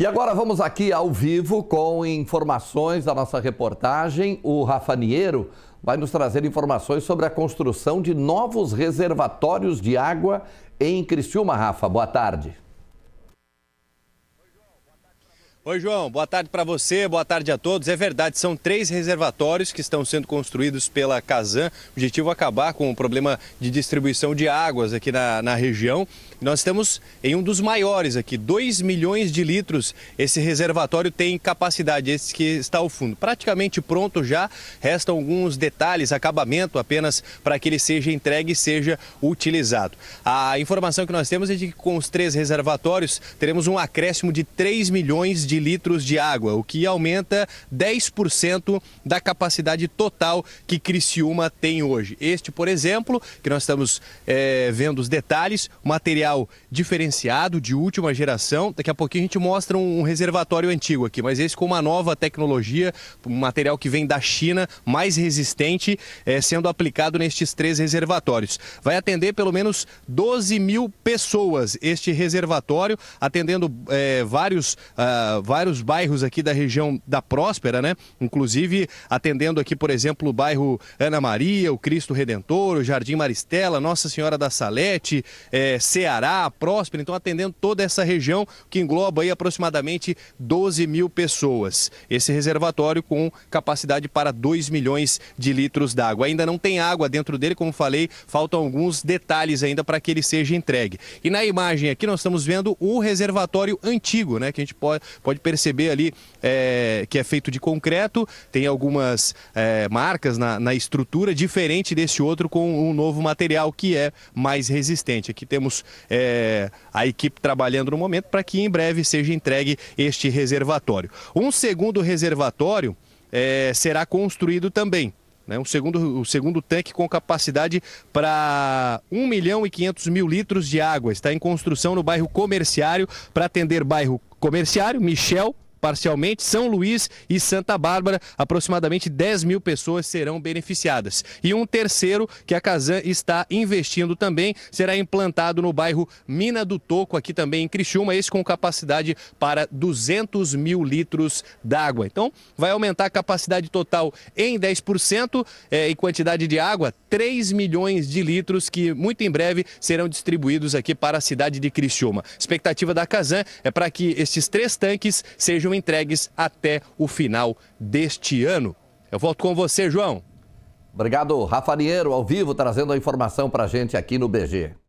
E agora vamos aqui ao vivo com informações da nossa reportagem. O Rafa Niero vai nos trazer informações sobre a construção de novos reservatórios de água em Criciúma. Rafa, boa tarde. Oi, João. Boa tarde para você, boa tarde a todos. É verdade, são três reservatórios que estão sendo construídos pela Casan. O objetivo é acabar com o problema de distribuição de águas aqui na, na região. Nós estamos em um dos maiores aqui, 2 milhões de litros. Esse reservatório tem capacidade, esse que está ao fundo. Praticamente pronto já, restam alguns detalhes, acabamento apenas para que ele seja entregue e seja utilizado. A informação que nós temos é de que com os três reservatórios teremos um acréscimo de 3 milhões de de litros de água, o que aumenta 10% da capacidade total que Criciúma tem hoje. Este, por exemplo, que nós estamos é, vendo os detalhes, material diferenciado, de última geração. Daqui a pouquinho a gente mostra um reservatório antigo aqui, mas esse com uma nova tecnologia, um material que vem da China, mais resistente, é, sendo aplicado nestes três reservatórios. Vai atender pelo menos 12 mil pessoas este reservatório, atendendo é, vários, ah, vários bairros aqui da região da Próspera, né? Inclusive atendendo aqui, por exemplo, o bairro Ana Maria, o Cristo Redentor, o Jardim Maristela, Nossa Senhora da Salete, é, Ceará, Próspera, então atendendo toda essa região que engloba aí aproximadamente 12 mil pessoas. Esse reservatório com capacidade para 2 milhões de litros d'água. Ainda não tem água dentro dele, como falei, faltam alguns detalhes ainda para que ele seja entregue. E na imagem aqui nós estamos vendo o reservatório antigo, né? Que a gente pode Pode perceber ali é, que é feito de concreto, tem algumas é, marcas na, na estrutura, diferente desse outro com um novo material que é mais resistente. Aqui temos é, a equipe trabalhando no momento para que em breve seja entregue este reservatório. Um segundo reservatório é, será construído também né? um segundo, o segundo tanque com capacidade para 1 milhão e 500 mil litros de água. Está em construção no bairro Comerciário para atender bairro Comerciário, Michel, parcialmente, São Luís e Santa Bárbara. Aproximadamente 10 mil pessoas serão beneficiadas. E um terceiro que a Casan está investindo também será implantado no bairro Mina do Toco, aqui também em Criciúma, esse com capacidade para 200 mil litros d'água. Então, vai aumentar a capacidade total em 10% é, e quantidade de água, 3 milhões de litros, que muito em breve serão distribuídos aqui para a cidade de Criciúma. A expectativa da Casan é para que estes três tanques sejam sejam entregues até o final deste ano. Eu volto com você, João. Obrigado, Rafa Niero, ao vivo, trazendo a informação para a gente aqui no BG.